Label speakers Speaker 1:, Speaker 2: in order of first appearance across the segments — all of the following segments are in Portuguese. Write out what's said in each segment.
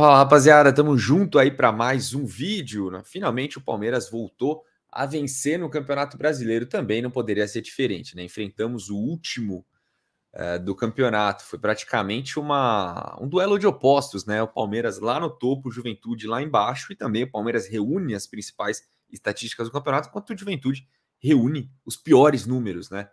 Speaker 1: Fala rapaziada, tamo junto aí para mais um vídeo. Finalmente o Palmeiras voltou a vencer no Campeonato Brasileiro também, não poderia ser diferente, né? Enfrentamos o último uh, do campeonato, foi praticamente uma, um duelo de opostos, né? O Palmeiras lá no topo, Juventude lá embaixo, e também o Palmeiras reúne as principais estatísticas do campeonato, enquanto o Juventude reúne os piores números, né?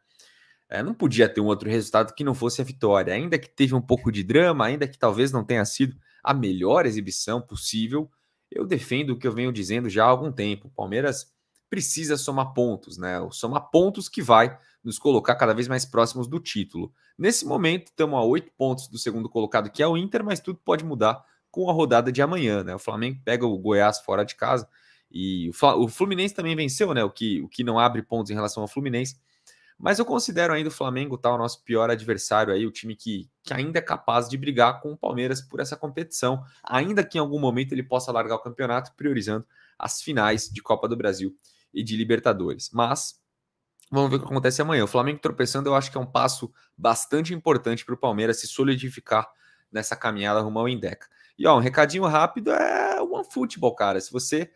Speaker 1: É, não podia ter um outro resultado que não fosse a vitória, ainda que teve um pouco de drama, ainda que talvez não tenha sido a melhor exibição possível. Eu defendo o que eu venho dizendo já há algum tempo. O Palmeiras precisa somar pontos, né? O somar pontos que vai nos colocar cada vez mais próximos do título. Nesse momento, estamos a oito pontos do segundo colocado, que é o Inter, mas tudo pode mudar com a rodada de amanhã, né? O Flamengo pega o Goiás fora de casa e o Fluminense também venceu, né? O que, o que não abre pontos em relação ao Fluminense. Mas eu considero ainda o Flamengo tá, o nosso pior adversário aí, o time que, que ainda é capaz de brigar com o Palmeiras por essa competição, ainda que em algum momento ele possa largar o campeonato, priorizando as finais de Copa do Brasil e de Libertadores. Mas vamos ver o que acontece amanhã. O Flamengo tropeçando, eu acho que é um passo bastante importante para o Palmeiras se solidificar nessa caminhada rumo ao Indeca. E ó, um recadinho rápido é o OneFootball, cara. Se você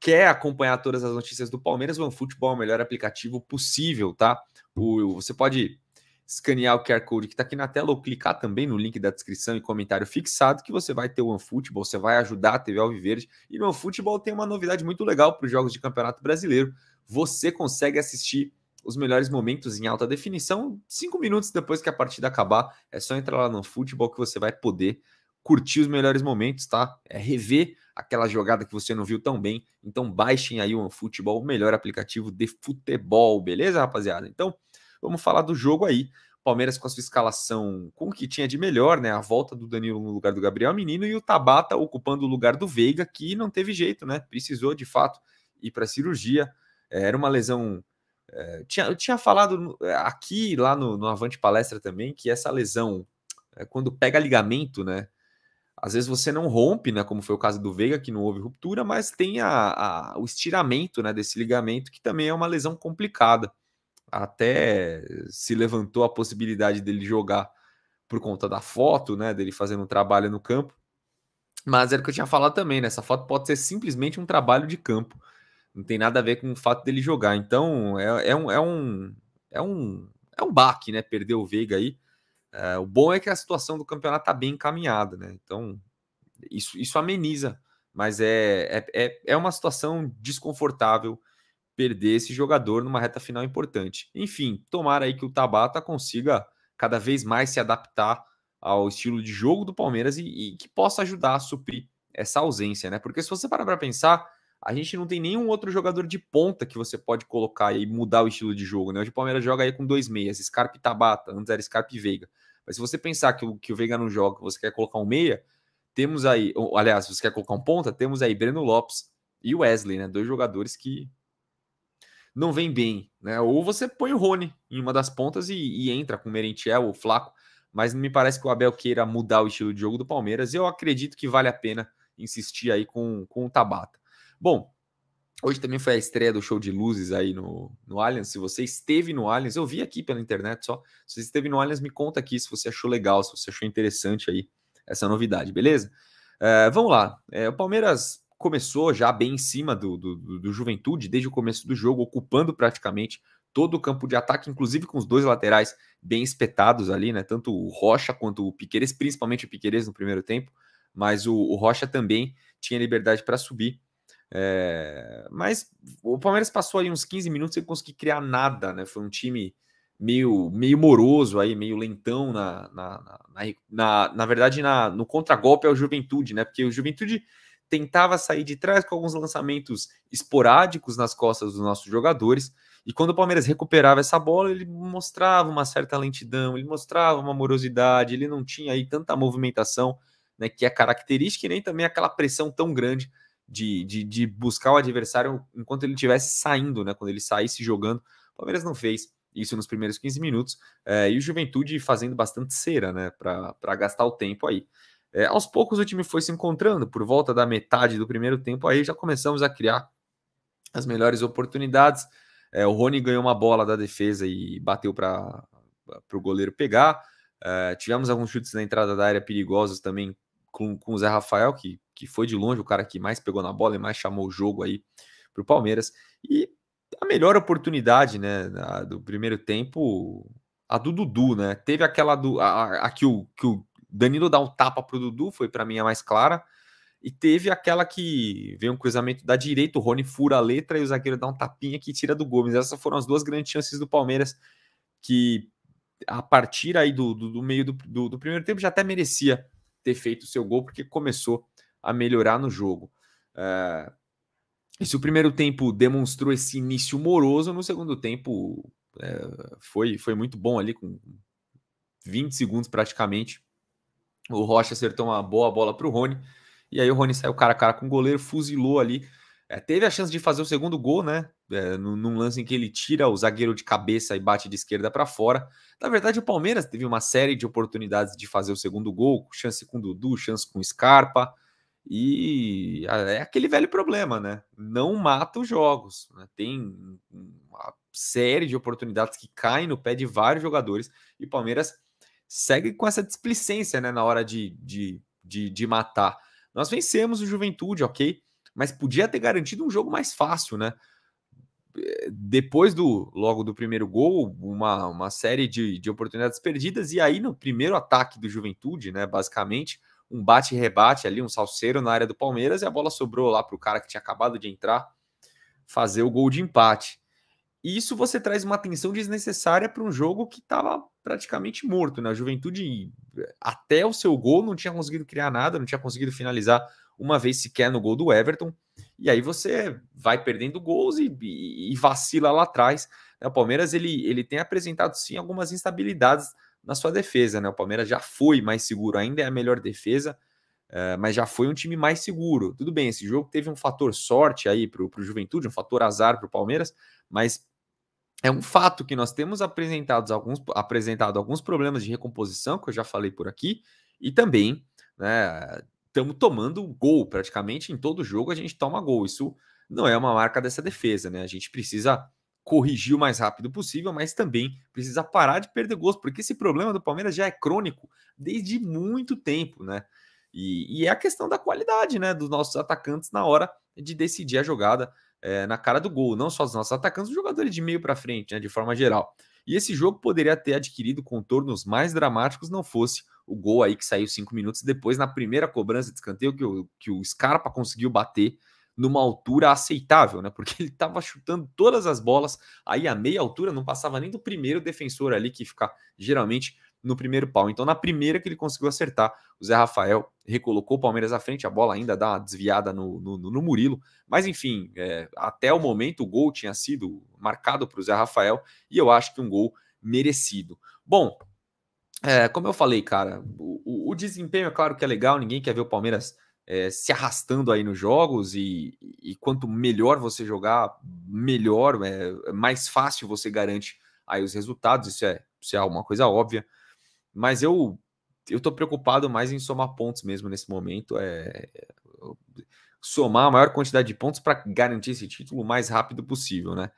Speaker 1: quer acompanhar todas as notícias do Palmeiras, o OneFootball é o melhor aplicativo possível, tá? O, você pode escanear o QR Code que está aqui na tela ou clicar também no link da descrição e comentário fixado que você vai ter o OneFootball, você vai ajudar a TV Alviverde. E no OneFootball tem uma novidade muito legal para os jogos de Campeonato Brasileiro. Você consegue assistir os melhores momentos em alta definição cinco minutos depois que a partida acabar. É só entrar lá no futebol que você vai poder curtir os melhores momentos, tá? É rever aquela jogada que você não viu tão bem. Então baixem aí o Futebol, o melhor aplicativo de futebol, beleza, rapaziada? Então, vamos falar do jogo aí. Palmeiras com a sua escalação com o que tinha de melhor, né? A volta do Danilo no lugar do Gabriel Menino e o Tabata ocupando o lugar do Veiga, que não teve jeito, né? Precisou de fato ir para cirurgia. É, era uma lesão. É, tinha, eu tinha falado é, aqui, lá no, no Avante Palestra também, que essa lesão, é, quando pega ligamento, né? Às vezes você não rompe, né, como foi o caso do Veiga, que não houve ruptura, mas tem a, a, o estiramento né, desse ligamento, que também é uma lesão complicada. Até se levantou a possibilidade dele jogar por conta da foto, né, dele fazendo um trabalho no campo. Mas era o que eu tinha falado também, né? Essa foto pode ser simplesmente um trabalho de campo. Não tem nada a ver com o fato dele jogar. Então, é, é um, é, um, é, um, é um baque, né? Perder o Veiga aí. É, o bom é que a situação do campeonato está bem encaminhada, né? Então, isso, isso ameniza, mas é, é, é, é uma situação desconfortável perder esse jogador numa reta final importante. Enfim, tomara aí que o Tabata consiga cada vez mais se adaptar ao estilo de jogo do Palmeiras e, e que possa ajudar a suprir essa ausência, né? Porque se você parar para pensar, a gente não tem nenhum outro jogador de ponta que você pode colocar e mudar o estilo de jogo, né? Hoje o Palmeiras joga aí com dois meias, Scarpe e Tabata, antes era Scarpe e Veiga. Mas se você pensar que o, que o Veiga não joga, você quer colocar um meia, temos aí, ou, aliás, se você quer colocar um ponta, temos aí Breno Lopes e Wesley, né? Dois jogadores que não vêm bem, né? Ou você põe o Rony em uma das pontas e, e entra com o Merentiel ou Flaco, mas não me parece que o Abel queira mudar o estilo de jogo do Palmeiras. Eu acredito que vale a pena insistir aí com, com o Tabata. Bom, Hoje também foi a estreia do show de luzes aí no, no Allianz. Se você esteve no Allianz, eu vi aqui pela internet só. Se você esteve no Allianz, me conta aqui se você achou legal, se você achou interessante aí essa novidade, beleza? É, vamos lá. É, o Palmeiras começou já bem em cima do, do, do, Juventude, desde o começo do jogo, ocupando praticamente todo o campo de ataque, inclusive com os dois laterais bem espetados ali, né? Tanto o Rocha quanto o Piqueires, principalmente o Piqueires no primeiro tempo, mas o, o Rocha também tinha liberdade para subir é, mas o Palmeiras passou aí uns 15 minutos sem conseguir criar nada, né? Foi um time meio, meio moroso aí, meio lentão na, na, na, na, na verdade, na, no contragolpe ao é Juventude, né? Porque o Juventude tentava sair de trás com alguns lançamentos esporádicos nas costas dos nossos jogadores. E quando o Palmeiras recuperava essa bola, ele mostrava uma certa lentidão, ele mostrava uma morosidade, ele não tinha aí tanta movimentação, né, que é característica e nem também aquela pressão tão grande de, de, de buscar o adversário enquanto ele estivesse saindo, né? Quando ele saísse jogando. O Palmeiras não fez isso nos primeiros 15 minutos. É, e o Juventude fazendo bastante cera, né? Para gastar o tempo aí. É, aos poucos o time foi se encontrando, por volta da metade do primeiro tempo, aí já começamos a criar as melhores oportunidades. É, o Rony ganhou uma bola da defesa e bateu para o goleiro pegar. É, tivemos alguns chutes na entrada da área perigosos também com, com o Zé Rafael, que que foi de longe o cara que mais pegou na bola e mais chamou o jogo aí para o Palmeiras. E a melhor oportunidade né, do primeiro tempo, a do Dudu, né? Teve aquela do. A, a que, o, que o Danilo dá um tapa pro Dudu, foi para mim a mais clara. E teve aquela que vem um cruzamento da direita, o Rony fura a letra e o zagueiro dá um tapinha que tira do Gomes. Essas foram as duas grandes chances do Palmeiras que, a partir aí do, do, do meio do, do, do primeiro tempo, já até merecia ter feito o seu gol, porque começou a melhorar no jogo. É... E se o primeiro tempo demonstrou esse início moroso, no segundo tempo é, foi, foi muito bom ali, com 20 segundos praticamente. O Rocha acertou uma boa bola para o Rony, e aí o Rony saiu cara a cara com o goleiro, fuzilou ali. É, teve a chance de fazer o segundo gol, né? É, num, num, lance em que ele tira o zagueiro de cabeça e bate de esquerda para fora. Na verdade, o Palmeiras teve uma série de oportunidades de fazer o segundo gol, chance com o Dudu, chance com o Scarpa. E é aquele velho problema, né? Não mata os jogos. Né? Tem uma série de oportunidades que caem no pé de vários jogadores e o Palmeiras segue com essa displicência né, na hora de, de, de, de matar. Nós vencemos o Juventude, ok, mas podia ter garantido um jogo mais fácil, né? Eh, depois do logo do primeiro gol, uma, uma série de, de oportunidades perdidas, e aí no primeiro ataque do Juventude, né? Basicamente, um bate-rebate ali, um salseiro na área do Palmeiras, e a bola sobrou lá para o cara que tinha acabado de entrar fazer o gol de empate. E isso você traz uma tensão desnecessária para um jogo que estava praticamente morto, né? A juventude, até o seu gol, não tinha conseguido criar nada, não tinha conseguido finalizar uma vez sequer no gol do Everton. E aí você vai perdendo gols e, e, e vacila lá atrás. Né? O Palmeiras ele, ele tem apresentado sim algumas instabilidades na sua defesa, né? O Palmeiras já foi mais seguro, ainda é a melhor defesa, eh, mas já foi um time mais seguro. Tudo bem, esse jogo teve um fator sorte aí para o Juventude, um fator azar para o Palmeiras, mas é um fato que nós temos apresentado alguns, apresentado alguns problemas de recomposição, que eu já falei por aqui, e também estamos né, tomando gol praticamente em todo jogo, a gente toma gol. Isso não é uma marca dessa defesa, né? A gente precisa corrigir o mais rápido possível, mas também precisa parar de perder gols, porque esse problema do Palmeiras já é crônico desde muito tempo, né? E, e é a questão da qualidade, né, dos nossos atacantes na hora de decidir a jogada é, na cara do gol, não só os nossos atacantes, os jogadores de meio para frente, né, de forma geral. E esse jogo poderia ter adquirido contornos mais dramáticos não fosse o gol aí que saiu cinco minutos depois na primeira cobrança de escanteio que o, que o Scarpa conseguiu bater numa altura aceitável, né? Porque ele estava chutando todas as bolas, aí a meia altura não passava nem do primeiro defensor ali que fica geralmente no primeiro pau. Então, na primeira que ele conseguiu acertar, o Zé Rafael recolocou o Palmeiras à frente, a bola ainda dá uma desviada no, no, no Murilo. Mas, enfim, é, até o momento o gol tinha sido marcado para o Zé Rafael e eu acho que um gol merecido. Bom, é, como eu falei, cara, o, o, o desempenho é claro que é legal, ninguém quer ver o Palmeiras é, se arrastando aí nos jogos e, e quanto melhor você jogar, melhor, é, mais fácil você garante aí os resultados. Isso é, isso é uma coisa óbvia. Mas eu eu tô preocupado mais em somar pontos mesmo nesse momento. É, somar a maior quantidade de pontos para garantir esse título o mais rápido possível, né?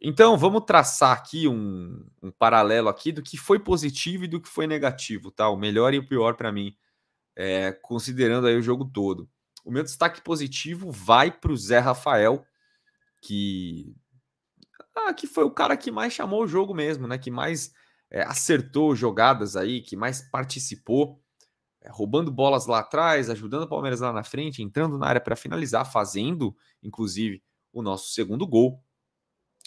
Speaker 1: Então, vamos traçar aqui um, um, paralelo aqui do que foi positivo e do que foi negativo, tá? O melhor e o pior para mim é, considerando aí o jogo todo. O meu destaque positivo vai para o Zé Rafael, que ah, que foi o cara que mais chamou o jogo mesmo, né? Que mais é, acertou jogadas aí, que mais participou, é, roubando bolas lá atrás, ajudando o Palmeiras lá na frente, entrando na área para finalizar, fazendo, inclusive, o nosso segundo gol.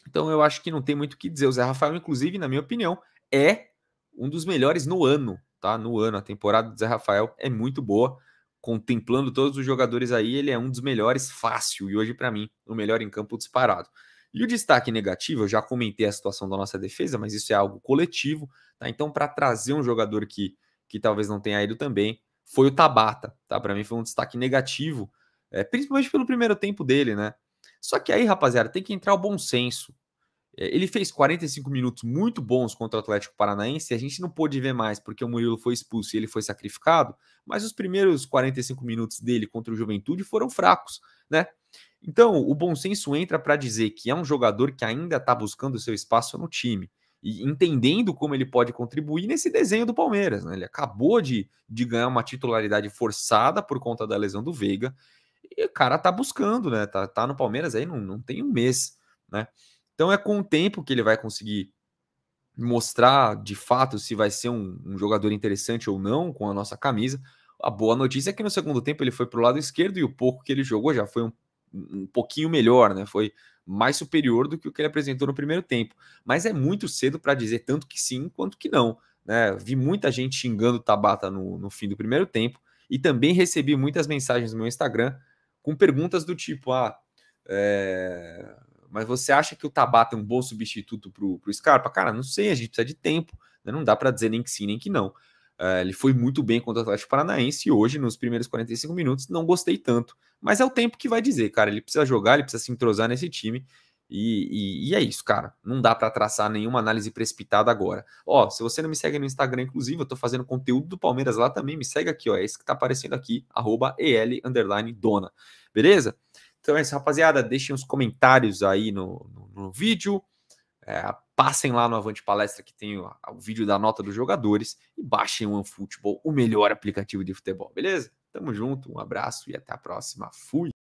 Speaker 1: Então eu acho que não tem muito o que dizer. O Zé Rafael, inclusive, na minha opinião, é um dos melhores no ano tá? No ano, a temporada do Zé Rafael é muito boa. Contemplando todos os jogadores aí, ele é um dos melhores fácil e hoje para mim o melhor em campo disparado. E o destaque negativo, eu já comentei a situação da nossa defesa, mas isso é algo coletivo, tá? Então para trazer um jogador que que talvez não tenha ido também, foi o Tabata, tá? Para mim foi um destaque negativo, é, principalmente pelo primeiro tempo dele, né? Só que aí, rapaziada, tem que entrar o bom senso. É, ele fez 45 minutos muito bons contra o Atlético Paranaense, a gente não pôde ver mais porque o Murilo foi expulso e ele foi sacrificado, mas os primeiros 45 minutos dele contra o Juventude foram fracos, né? Então, o bom senso entra para dizer que é um jogador que ainda está buscando seu espaço no time e entendendo como ele pode contribuir nesse desenho do Palmeiras. Né? Ele acabou de, de ganhar uma titularidade forçada por conta da lesão do Veiga e o cara tá buscando, né? Tá, tá no Palmeiras aí, não, não tem um mês, né? Então é com o tempo que ele vai conseguir mostrar de fato se vai ser um, um jogador interessante ou não com a nossa camisa. A boa notícia é que no segundo tempo ele foi para o lado esquerdo e o pouco que ele jogou já foi um, um pouquinho melhor, né? Foi mais superior do que o que ele apresentou no primeiro tempo. Mas é muito cedo para dizer tanto que sim quanto que não. Né? Vi muita gente xingando o Tabata no, no fim do primeiro tempo e também recebi muitas mensagens no meu Instagram com perguntas do tipo: ah, é mas você acha que o Tabata é um bom substituto para o Scarpa? Cara, não sei, a gente precisa de tempo, né? não dá para dizer nem que sim, nem que não. É, ele foi muito bem contra o Atlético Paranaense e hoje, nos primeiros 45 minutos, não gostei tanto. Mas é o tempo que vai dizer, cara. Ele precisa jogar, ele precisa se entrosar nesse time. E, e, e é isso, cara. Não dá para traçar nenhuma análise precipitada agora. Ó, se você não me segue no Instagram, inclusive, eu tô fazendo conteúdo do Palmeiras lá também. Me segue aqui, ó. É esse que tá aparecendo aqui, arroba EL Dona. Beleza? Então é isso, rapaziada. Deixem os comentários aí no, no, no vídeo. É, passem lá no Avante Palestra que tem o, o, vídeo da nota dos jogadores e baixem o OneFootball, o melhor aplicativo de futebol, beleza? Tamo junto, um abraço e até a próxima. Fui!